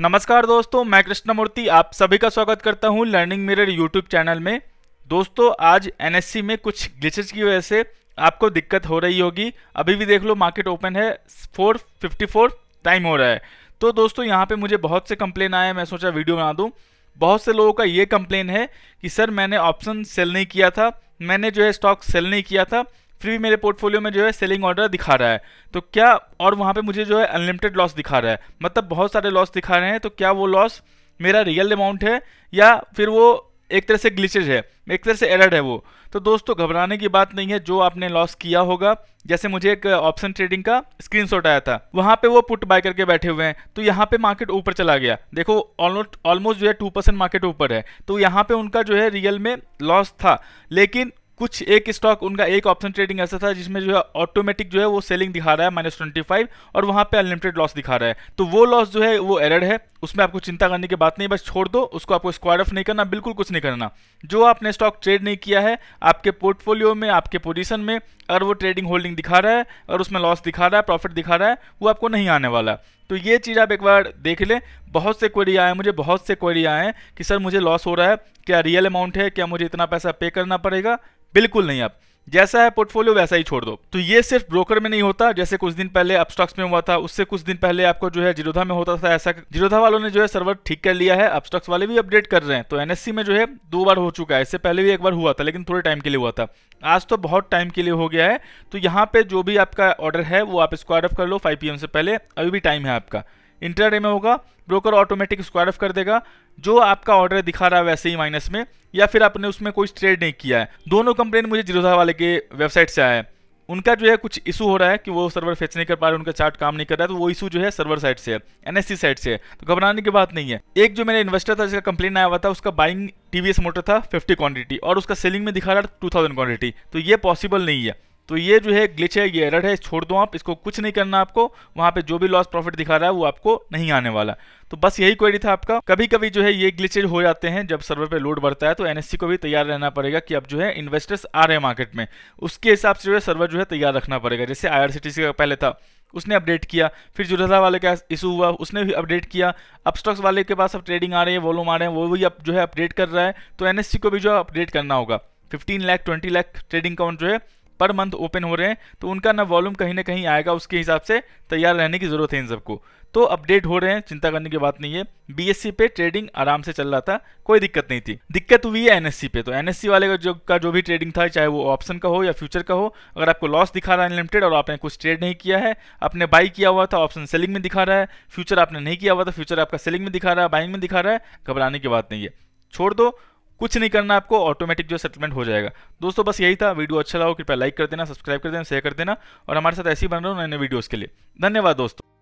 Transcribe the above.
नमस्कार दोस्तों मैं कृष्णमूर्ति आप सभी का स्वागत करता हूं लर्निंग मिरर यूट्यूब चैनल में दोस्तों आज एनएससी में कुछ ग्लिचेस की वजह से आपको दिक्कत हो रही होगी अभी भी देख लो मार्केट ओपन है 4:54 टाइम हो रहा है तो दोस्तों यहाँ पे मुझे बहुत से कंप्लेन आए मैं सोचा वीडियो बना दूँ बहुत से लोगों का ये कंप्लेन है कि सर मैंने ऑप्शन सेल नहीं किया था मैंने जो है स्टॉक सेल नहीं किया था फिर भी मेरे पोर्टफोलियो में जो है सेलिंग ऑर्डर दिखा रहा है तो क्या और वहाँ पे मुझे जो है अनलिमिटेड लॉस दिखा रहा है मतलब बहुत सारे लॉस दिखा रहे हैं तो क्या वो लॉस मेरा रियल अमाउंट है या फिर वो एक तरह से ग्लिचेज है एक तरह से एरर है वो तो दोस्तों घबराने की बात नहीं है जो आपने लॉस किया होगा जैसे मुझे एक ऑप्शन ट्रेडिंग का स्क्रीनशॉट आया था वहां पे वो पुट बाय करके बैठे हुए हैं तो यहाँ पे मार्केट ऊपर चला गया देखो ऑलमोस्ट ऑलमोस्ट जो है टू परसेंट मार्केट ऊपर है तो यहाँ पे उनका जो है रियल में लॉस था लेकिन कुछ एक स्टॉक उनका एक ऑप्शन ट्रेडिंग ऐसा था जिसमें जो है ऑटोमेटिक जो है वो सेलिंग दिखा रहा है माइनस ट्वेंटी फाइव और वहाँ पे अनलिमिटेड लॉस दिखा रहा है तो वो लॉस जो है वो एरर है उसमें आपको चिंता करने की बात नहीं बस छोड़ दो उसको आपको स्क्वाड ऑफ नहीं करना बिल्कुल कुछ नहीं करना जो आपने स्टॉक ट्रेड नहीं किया है आपके पोर्टफोलियो में आपके पोजिशन में अगर वो ट्रेडिंग होल्डिंग दिखा रहा है और उसमें लॉस दिखा रहा है प्रॉफिट दिखा रहा है वो आपको नहीं आने वाला तो ये चीज़ आप एक बार देख लें बहुत से क्वेरी आए मुझे बहुत से क्वेरी आए हैं कि सर मुझे लॉस हो रहा है क्या रियल अमाउंट है क्या मुझे इतना पैसा पे करना पड़ेगा बिल्कुल नहीं आप जैसा है पोर्टफोलियो वैसा ही छोड़ दो तो ये सिर्फ ब्रोकर में नहीं होता जैसे कुछ दिन पहले अपस्टॉक्स में हुआ था उससे कुछ दिन पहले आपको जो है जिरोधा में होता था ऐसा जिरोधा वालों ने जो है सर्वर ठीक कर लिया है अपस्टॉक्स वाले भी अपडेट कर रहे हैं तो एनएससी में जो है दो बार हो चुका है इससे पहले भी एक बार हुआ था लेकिन थोड़े टाइम के लिए हुआ था आज तो बहुत टाइम के लिए हो गया है तो यहाँ पे जो भी आपका ऑर्डर है वो आप स्क्वाड ऑफ कर लो फाइव पी से पहले अभी भी टाइम है आपका इंटरडे में होगा ब्रोकर ऑटोमेटिक स्क्वायर ऑफ कर देगा जो आपका ऑर्डर दिखा रहा है वैसे ही माइनस में या फिर आपने उसमें कोई ट्रेड नहीं किया है दोनों कंप्लेन मुझे जीरोधा वाले के वेबसाइट से आया है उनका जो है कुछ इशू हो रहा है कि वो सर्वर फेच नहीं कर पा रहे उनका चार्ट काम नहीं कर रहा है तो वो इशू जो है सर्वर साइड से है एनएससी साइड से है तो घबराने की बात नहीं है एक जो मेरा इन्वेस्टर था जिसका कंप्लेन आया हुआ था उसका बाइंग टीवीएस मोटर था 50 क्वांटिटी और उसका सेलिंग में दिखा रहा था टू क्वांटिटी तो ये पॉसिबल नहीं है तो ये जो है ग्लिच है ये एरर है छोड़ दो आप इसको कुछ नहीं करना आपको वहाँ पे जो भी लॉस प्रॉफिट दिखा रहा है वो आपको नहीं आने वाला तो बस यही क्वेरी था आपका कभी कभी जो है ये ग्लिचेज हो जाते हैं जब सर्वर पे लोड बढ़ता है तो एनएससी को भी तैयार रहना पड़ेगा कि अब जो है इन्वेस्टर्स आ रहे हैं मार्केट में उसके हिसाब से जो है सर्वर जो है तैयार रखना पड़ेगा जैसे आई का पहले था उसने अपडेट किया फिर जुरा वाले का इशू हुआ उसने भी अपडेट किया अब स्टॉक्स वाले के पास अब ट्रेडिंग आ रही है वॉलूम आ रहे हैं वो भी अब जो है अपडेट कर रहा है तो एनएससी को भी जो है अपडेट करना होगा fifteen lakh twenty lakh trading count जो है पर मंथ ओपन हो रहे हैं तो उनका ना वॉल्यूम कहीं ना कहीं आएगा उसके हिसाब से तैयार रहने की ज़रूरत है इन सबको तो अपडेट हो रहे हैं चिंता करने की बात नहीं है बीएससी पे ट्रेडिंग आराम से चल रहा था कोई दिक्कत नहीं थी दिक्कत हुई है एनएससी पे तो एनएससी वाले का जो का जो भी ट्रेडिंग था चाहे वो ऑप्शन का हो या फ्यूचर का हो अगर आपको लॉस दिखा रहा है अनलिमिटेड और आपने कुछ ट्रेड नहीं किया है आपने बाई किया हुआ था ऑप्शन सेलिंग में दिखा रहा है फ्यूचर आपने नहीं किया हुआ था फ्यूचर आपका सेलिंग में दिखा रहा है बाइंग में दिखा रहा है घबराने की बात नहीं है छोड़ दो कुछ नहीं करना आपको ऑटोमेटिक जो सेटलमेंट हो जाएगा दोस्तों बस यही था वीडियो अच्छा लगा कृपया लाइक कर देना सब्सक्राइब कर देना शेयर कर देना और हमारे साथ ऐसी बन रहे हो नए नए वीडियोज़ के लिए धन्यवाद दोस्तों